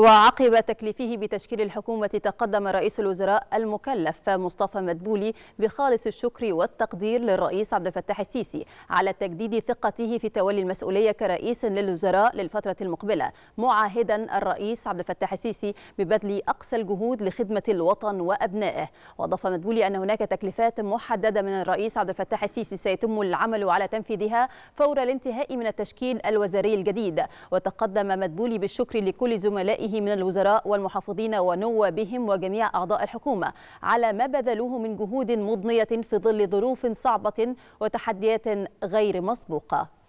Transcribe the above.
وعقب تكليفه بتشكيل الحكومة تقدم رئيس الوزراء المكلف مصطفى مدبولي بخالص الشكر والتقدير للرئيس عبد الفتاح السيسي على تجديد ثقته في تولي المسؤولية كرئيس للوزراء للفترة المقبلة معاهدا الرئيس عبد الفتاح السيسي ببذل أقصى الجهود لخدمة الوطن وأبنائه وأضاف مدبولي أن هناك تكليفات محددة من الرئيس عبد الفتاح السيسي سيتم العمل على تنفيذها فور الانتهاء من التشكيل الوزاري الجديد وتقدم مدبولي بالشكر لكل زملائه وغيره من الوزراء والمحافظين ونوابهم وجميع أعضاء الحكومة على ما بذلوه من جهود مضنية في ظل ظروف صعبة وتحديات غير مسبوقة